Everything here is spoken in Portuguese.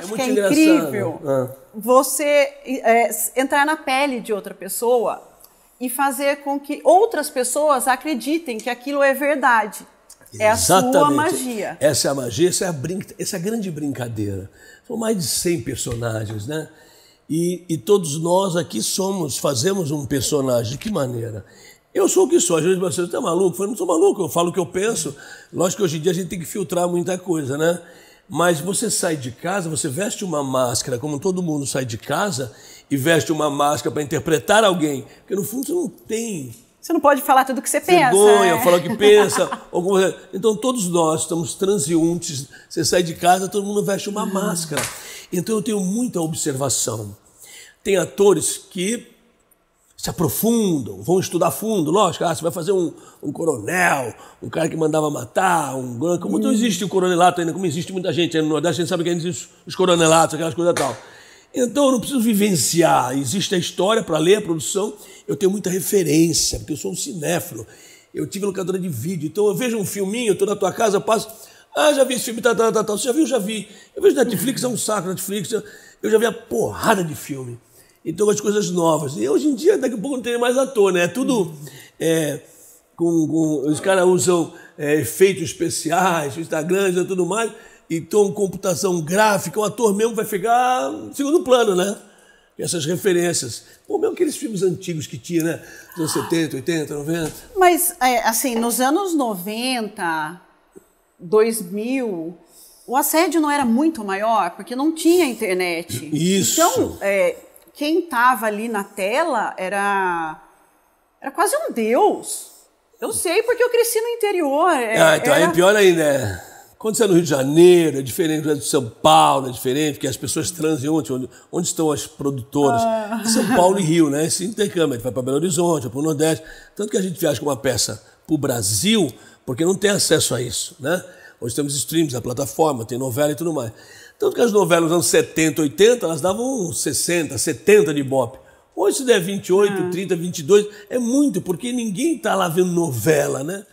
É acho é que é engraçado. incrível ah. você é, entrar na pele de outra pessoa e fazer com que outras pessoas acreditem que aquilo é verdade. É a sua magia. Essa é a magia, essa é a, brin essa é a grande brincadeira. São mais de 100 personagens, né? E, e, todos nós aqui somos, fazemos um personagem. De que maneira? Eu sou o que sou. Às vezes você está maluco? Eu falo, não sou maluco, eu falo o que eu penso. Lógico que hoje em dia a gente tem que filtrar muita coisa, né? Mas você sai de casa, você veste uma máscara, como todo mundo sai de casa e veste uma máscara para interpretar alguém, porque no fundo você não tem. Você não pode falar tudo o que você vergonha, pensa. Vergonha, é? falar o que pensa. alguma... Então todos nós estamos transiuntes. Você sai de casa, todo mundo veste uma uhum. máscara. Então eu tenho muita observação. Tem atores que se aprofundam, vão estudar fundo, lógico, ah, você vai fazer um, um coronel, um cara que mandava matar, um como não hum. existe o coronelato ainda, como existe muita gente no Nordeste, a gente sabe que ainda existe os coronelatos, aquelas coisas e tal. Então eu não preciso vivenciar, existe a história para ler, a produção, eu tenho muita referência, porque eu sou um cinéfilo, eu tive locadora de vídeo, então eu vejo um filminho, estou na tua casa, passo, ah, já vi esse filme, tal, tá, tal, tá, tal, tá, você já viu? Já vi. Eu vejo Netflix, é um saco, Netflix, eu já vi a porrada de filme. Então, as coisas novas. E hoje em dia, daqui a pouco não tem mais ator, né? É tudo. É, com, com, os caras usam é, efeitos especiais, Instagram e tudo mais, então computação gráfica, o ator mesmo vai ficar segundo plano, né? Essas referências. Ou mesmo aqueles filmes antigos que tinha, né? Dos anos 70, 80, 90. Mas, é, assim, nos anos 90, 2000, o assédio não era muito maior, porque não tinha internet. Isso. Então, é, quem estava ali na tela era, era quase um deus. Eu sei porque eu cresci no interior. É, ah, então é era... aí pior ainda. É... Quando você é no Rio de Janeiro, é diferente é do São Paulo, é diferente, porque as pessoas transem onde, onde estão as produtoras. Ah. São Paulo e Rio, né? Esse intercâmbio, a gente vai para Belo Horizonte, vai para o Nordeste. Tanto que a gente viaja com uma peça para o Brasil, porque não tem acesso a isso, né? Hoje temos streams, a plataforma, tem novela e tudo mais. Tanto que as novelas dos anos 70, 80, elas davam 60, 70 de Ibope. Hoje se der 28, ah. 30, 22, é muito, porque ninguém está lá vendo novela, né?